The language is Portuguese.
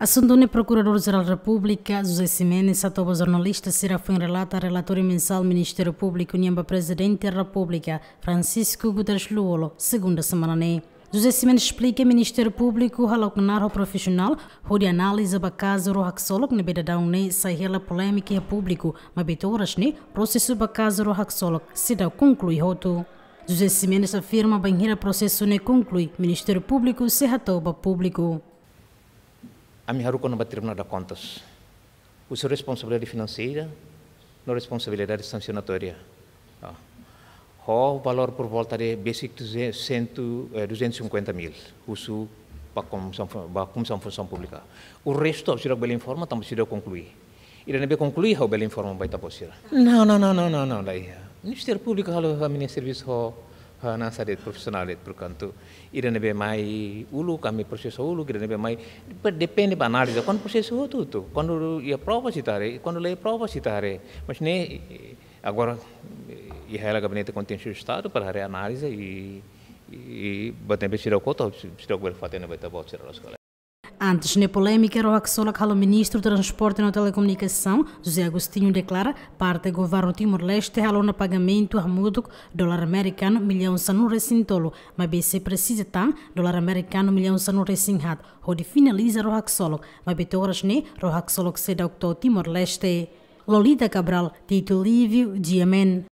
Assundone Procurador-Geral da República, José Simenes, Satoba Jornalista, Serafim Relata, Relatório Mensal Ministério Público, Uniamba Presidente da República, Francisco Guterres Luolo, segunda semana né. José Simenes explica Ministério Público, Halokunar Profissional, Rudi Análise, Bacaso, Rohaxolog, Nebedadão, né, né? Sahela Polêmica e Público, Mabitoras, Ne, né? Processo Bacaso, Rohaxolog, Sida conclui roto. José Simenes afirma banheira processo ne né, conclui, Ministério Público, Serratoba Público a rua quando vai terminar da contas. O seu responsabilidade financeira, não responsabilidade sancionatória. Ah. O oh, valor por volta de 250 eh, mil. seu para a Comissão Função Pública. O resto, senhora Bela informa, também se concluir. Ele não concluir, a Bela informa vai estar possível. Não, não, não, não, não, não. O Ministério Público, o Ministério Serviço, oh, Hana sadet profesionalit portanto ira nebe mai ulu kami proses ulu ira nebe mai depende ba análise quando processo outro tu quando ia prova citare quando lei prova citare mas ne agora e ela gabinete contencioso estado para a análise e e batem bem tirou cota tirou o fazer não vai estar bom tirar as Antes, na polêmica, Roaxola cala o ministro do Transporte e Telecomunicação, José Agostinho, declara parte do governo Timor-Leste ralou pagamento a mudo dólar americano milhão sanu recintolo, mas BC precisa tan dólar americano milhão sanu recinhat, onde finaliza Roaxola, mas betoras ne Roaxola que se dá Timor-Leste. Lolita Cabral, Tito Lívio, Diamen.